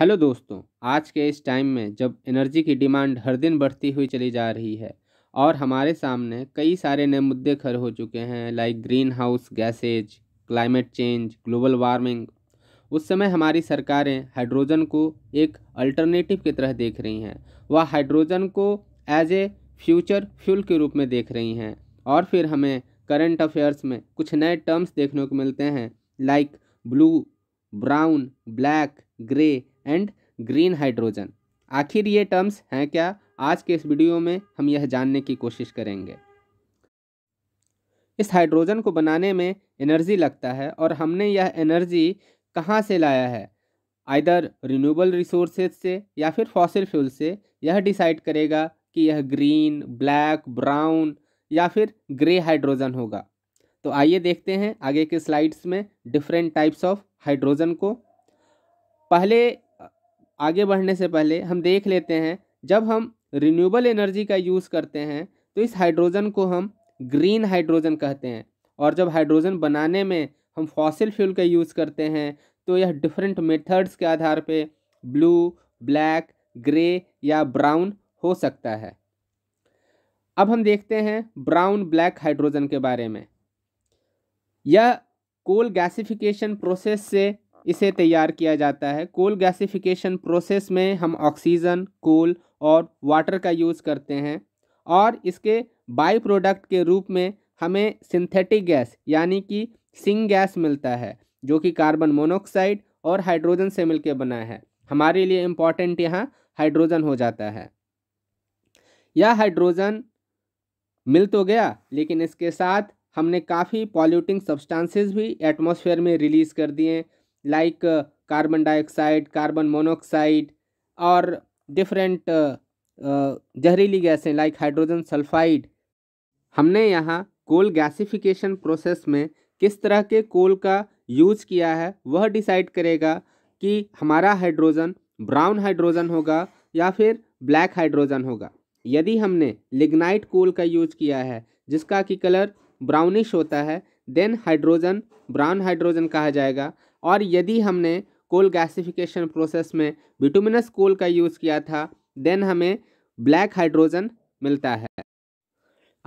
hello दोस्तों आज के इस टाइम में जब एनर्जी की डिमांड हर दिन बढ़ती हुई चली जा रही है और हमारे सामने कई सारे नए मुद्दे खड़े हो चुके हैं like greenhouse gases climate change global warming उस समय हमारी सरकारें हाइड्रोजन को एक अल्टरनेटिव की तरह देख रही हैं वह हाइड्रोजन को एज ए फ्यूचर फ्यूल के रूप में देख रही हैं और फिर हमें करंट अफेयर्स में कुछ नए टर्म्स देखने को मिलते हैं like blue brown black grey and green hydrogen आखिर ये टर्म्स हैं क्या आज के इस वीडियो में हम यह जानने की कोशिश करेंगे इस हाइड्रोजन को बनाने में एनर्जी लगता है और हमने यह एनर्जी कहाँ से लाया है आइदर रिन्यूएबल रिसोर्सेज से या फिर फॉसिल फ्यूल से यह डिसाइड करेगा कि यह ग्रीन ब्लैक ब्राउन या फिर ग्रे हाइड्रोजन होगा तो आइए देखते हैं आगे के स्लाइड्स में डिफरेंट टाइप्स ऑफ हाइड्रोजन को पहले आगे बढ़ने से पहले हम देख लेते हैं जब हम रिन्यूबल एनर्जी का यूज़ करते हैं तो इस हाइड्रोजन को हम ग्रीन हाइड्रोजन कहते हैं और जब हाइड्रोजन बनाने में हम फॉसिल फ्यूल का यूज़ करते हैं तो यह डिफरेंट मेथड्स के आधार पे ब्लू ब्लैक ग्रे या ब्राउन हो सकता है अब हम देखते हैं ब्राउन ब्लैक हाइड्रोजन के बारे में यह कोल गैसिफिकेशन प्रोसेस से इसे तैयार किया जाता है कोल गैसिफिकेशन प्रोसेस में हम ऑक्सीजन कोल और वाटर का यूज़ करते हैं और इसके बाई प्रोडक्ट के रूप में हमें सिंथेटिक गैस यानी कि सिंग गैस मिलता है जो कि कार्बन मोनोक्साइड और हाइड्रोजन से मिलकर बना है हमारे लिए इम्पॉर्टेंट यहाँ हाइड्रोजन हो जाता है यह हाइड्रोजन मिल तो गया लेकिन इसके साथ हमने काफ़ी पॉल्यूटिंग सब्सटेंसेस भी एटमॉस्फेयर में रिलीज़ कर दिए like carbon dioxide carbon monoxide और डिफरेंट uh, uh, जहरीली गैसें लाइक हाइड्रोजन सल्फाइड हमने यहाँ कोल गैसिफिकेशन प्रोसेस में किस तरह के कोल का यूज़ किया है वह डिसाइड करेगा कि हमारा हाइड्रोजन ब्राउन हाइड्रोजन होगा या फिर ब्लैक हाइड्रोजन होगा यदि हमने लिग्नाइट कोल का यूज किया है जिसका कि कलर ब्राउनिश होता है देन हाइड्रोजन ब्राउन हाइड्रोजन कहा जाएगा और यदि हमने कोल गैसिफिकेशन प्रोसेस में विटोमिनस कोल का यूज़ किया था देन हमें ब्लैक हाइड्रोजन मिलता है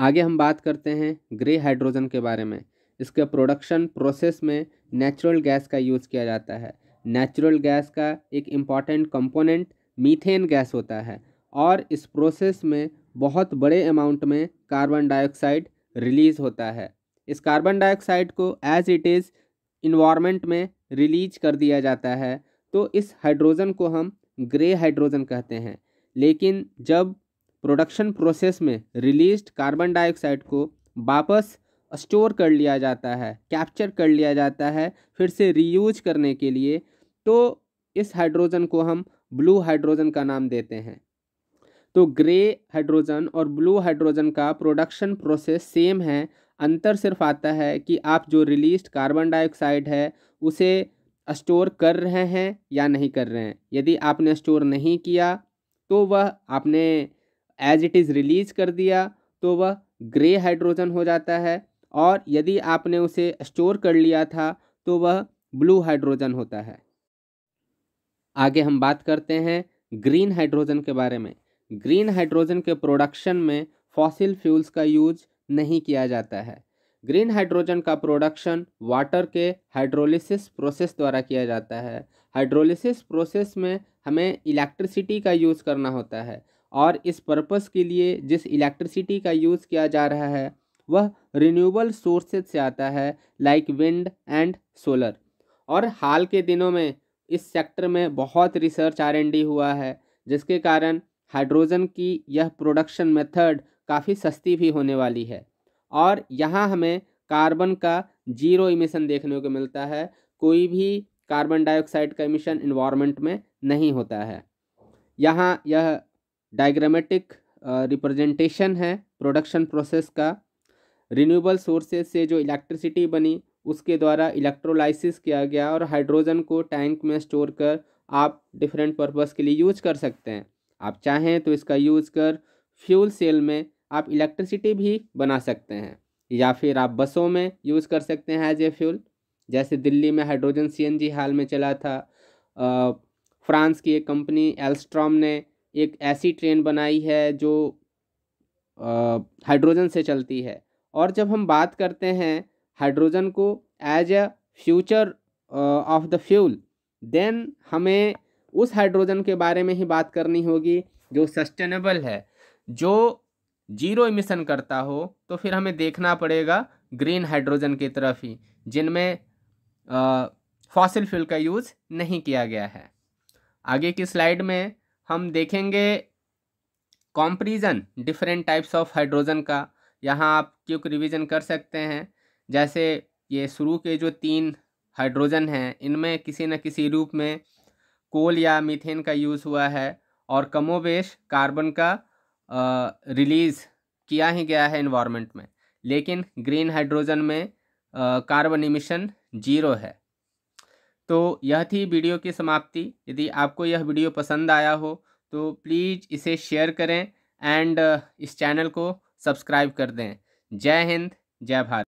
आगे हम बात करते हैं ग्रे हाइड्रोजन के बारे में इसके प्रोडक्शन प्रोसेस में नेचुरल गैस का यूज़ किया जाता है नेचुरल गैस का एक इम्पॉर्टेंट कंपोनेंट मीथेन गैस होता है और इस प्रोसेस में बहुत बड़े अमाउंट में कार्बन डाइऑक्साइड रिलीज़ होता है इस कार्बन डाइऑक्साइड को एज इट इज़ इन्वामेंट में रिलीज कर दिया जाता है तो इस हाइड्रोजन को हम ग्रे हाइड्रोजन कहते हैं लेकिन जब प्रोडक्शन प्रोसेस में रिलीज कार्बन डाइऑक्साइड को वापस स्टोर कर लिया जाता है कैप्चर कर लिया जाता है फिर से रीयूज करने के लिए तो इस हाइड्रोजन को हम ब्लू हाइड्रोजन का नाम देते हैं तो ग्रे हाइड्रोजन और ब्लू हाइड्रोजन का प्रोडक्शन प्रोसेस सेम है अंतर सिर्फ आता है कि आप जो रिलीज कार्बन डाइऑक्साइड है उसे स्टोर कर रहे हैं या नहीं कर रहे हैं यदि आपने स्टोर नहीं किया तो वह आपने एज इट इज़ रिलीज़ कर दिया तो वह ग्रे हाइड्रोजन हो जाता है और यदि आपने उसे स्टोर कर लिया था तो वह ब्लू हाइड्रोजन होता है आगे हम बात करते हैं ग्रीन हाइड्रोजन के बारे में ग्रीन हाइड्रोजन के प्रोडक्शन में फॉसिल फ्यूल्स का यूज नहीं किया जाता है ग्रीन हाइड्रोजन का प्रोडक्शन वाटर के हाइड्रोलिसिस प्रोसेस द्वारा किया जाता है हाइड्रोलिसिस प्रोसेस में हमें इलेक्ट्रिसिटी का यूज़ करना होता है और इस पर्पस के लिए जिस इलेक्ट्रिसिटी का यूज़ किया जा रहा है वह रिन्यूबल सोर्सेज से आता है लाइक विंड एंड सोलर और हाल के दिनों में इस सेक्टर में बहुत रिसर्च आर हुआ है जिसके कारण हाइड्रोजन की यह प्रोडक्शन मेथड काफ़ी सस्ती भी होने वाली है और यहाँ हमें कार्बन का जीरो इमिशन देखने को मिलता है कोई भी कार्बन डाइऑक्साइड का इमिशन इन्वामेंट में नहीं होता है यहाँ यह डायग्रामेटिक रिप्रेजेंटेशन है प्रोडक्शन प्रोसेस का रिन्यूबल सोर्सेज से जो इलेक्ट्रिसिटी बनी उसके द्वारा इलेक्ट्रोलाइसिस किया गया और हाइड्रोजन को टैंक में स्टोर कर आप डिफरेंट पर्पस के लिए यूज कर सकते हैं आप चाहें तो इसका यूज़ कर फ्यूल सेल में आप इलेक्ट्रिसिटी भी बना सकते हैं या फिर आप बसों में यूज़ कर सकते हैं एज ए फ्यूल जैसे दिल्ली में हाइड्रोजन सीएनजी हाल में चला था फ्रांस की एक कंपनी एल्स्ट्रॉम ने एक ऐसी ट्रेन बनाई है जो हाइड्रोजन से चलती है और जब हम बात करते हैं हाइड्रोजन को as a future of the fuel then हमें उस हाइड्रोजन के बारे में ही बात करनी होगी जो सस्टेनेबल है जो जीरो इमिशन करता हो तो फिर हमें देखना पड़ेगा ग्रीन हाइड्रोजन की तरफ ही जिनमें फॉसिल फ्यूल का यूज़ नहीं किया गया है आगे की स्लाइड में हम देखेंगे comparison different types of hydrogen का यहाँ आप क्यों रिवीजन कर सकते हैं जैसे ये शुरू के जो तीन हाइड्रोजन हैं इनमें किसी न किसी रूप में कोल या मीथेन का यूज़ हुआ है और कमोबेश कार्बन का रिलीज़ किया ही गया है इन्वायरमेंट में लेकिन ग्रीन हाइड्रोजन में कार्बन इमिशन जीरो है तो यह थी वीडियो की समाप्ति यदि आपको यह वीडियो पसंद आया हो तो प्लीज़ इसे शेयर करें एंड इस चैनल को सब्सक्राइब कर दें जय हिंद जय भारत